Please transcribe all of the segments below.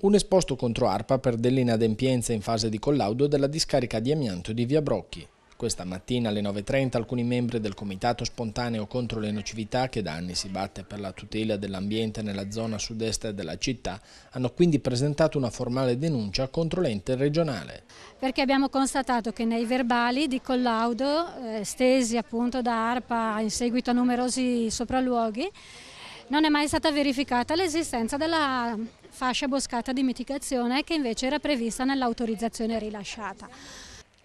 Un esposto contro ARPA per delle inadempienze in fase di collaudo della discarica di amianto di Via Brocchi. Questa mattina alle 9.30 alcuni membri del Comitato Spontaneo contro le nocività, che da anni si batte per la tutela dell'ambiente nella zona sud-est della città, hanno quindi presentato una formale denuncia contro l'ente regionale. Perché abbiamo constatato che nei verbali di collaudo, eh, stesi appunto da ARPA in seguito a numerosi sopralluoghi, non è mai stata verificata l'esistenza della fascia boscata di mitigazione che invece era prevista nell'autorizzazione rilasciata.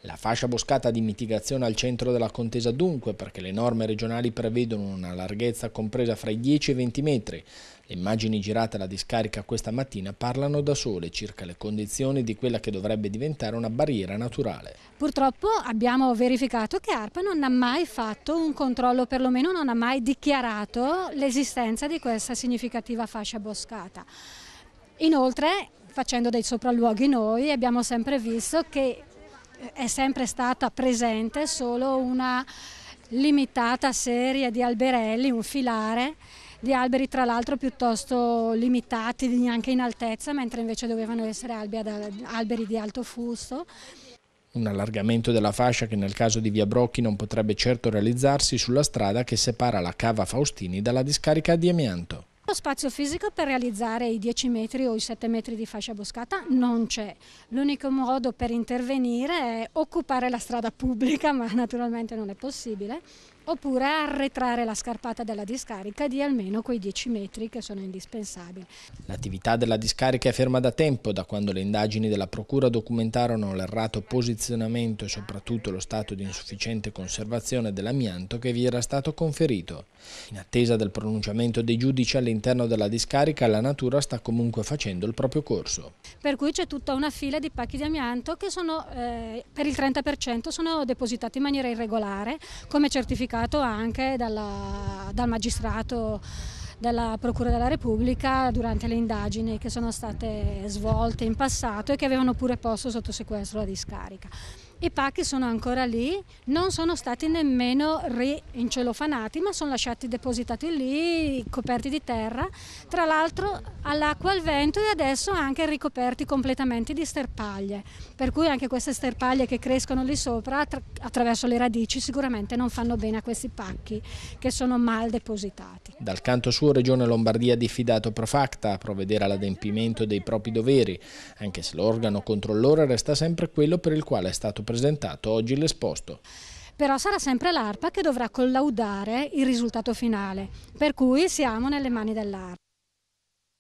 La fascia boscata di mitigazione al centro della contesa dunque, perché le norme regionali prevedono una larghezza compresa fra i 10 e i 20 metri. Le immagini girate alla discarica questa mattina parlano da sole circa le condizioni di quella che dovrebbe diventare una barriera naturale. Purtroppo abbiamo verificato che ARPA non ha mai fatto un controllo, perlomeno non ha mai dichiarato l'esistenza di questa significativa fascia boscata. Inoltre, facendo dei sopralluoghi noi, abbiamo sempre visto che è sempre stata presente solo una limitata serie di alberelli, un filare di alberi tra l'altro piuttosto limitati anche in altezza, mentre invece dovevano essere alberi di alto fusto. Un allargamento della fascia che nel caso di Via Brocchi non potrebbe certo realizzarsi sulla strada che separa la cava Faustini dalla discarica di amianto. Tanto spazio fisico per realizzare i 10 metri o i 7 metri di fascia boscata non c'è. L'unico modo per intervenire è occupare la strada pubblica, ma naturalmente non è possibile, oppure arretrare la scarpata della discarica di almeno quei 10 metri che sono indispensabili. L'attività della discarica è ferma da tempo, da quando le indagini della Procura documentarono l'errato posizionamento e soprattutto lo stato di insufficiente conservazione dell'amianto che vi era stato conferito. In attesa del pronunciamento dei giudici all'interno della discarica, la natura sta comunque facendo il proprio corso. Per cui c'è tutta una fila di pacchi di amianto che sono, eh, per il 30% sono depositati in maniera irregolare, come certificato giudicato anche dalla, dal magistrato della Procura della Repubblica durante le indagini che sono state svolte in passato e che avevano pure posto sotto sequestro la discarica. I pacchi sono ancora lì, non sono stati nemmeno rincelofanati, ma sono lasciati depositati lì, coperti di terra, tra l'altro all'acqua, al vento e adesso anche ricoperti completamente di sterpaglie, per cui anche queste sterpaglie che crescono lì sopra attra attraverso le radici sicuramente non fanno bene a questi pacchi che sono mal depositati. Dal canto suo Regione Lombardia ha diffidato Profacta a provvedere all'adempimento dei propri doveri, anche se l'organo controllore resta sempre quello per il quale è stato presentato presentato oggi l'esposto però sarà sempre l'ARPA che dovrà collaudare il risultato finale, per cui siamo nelle mani dell'ARPA.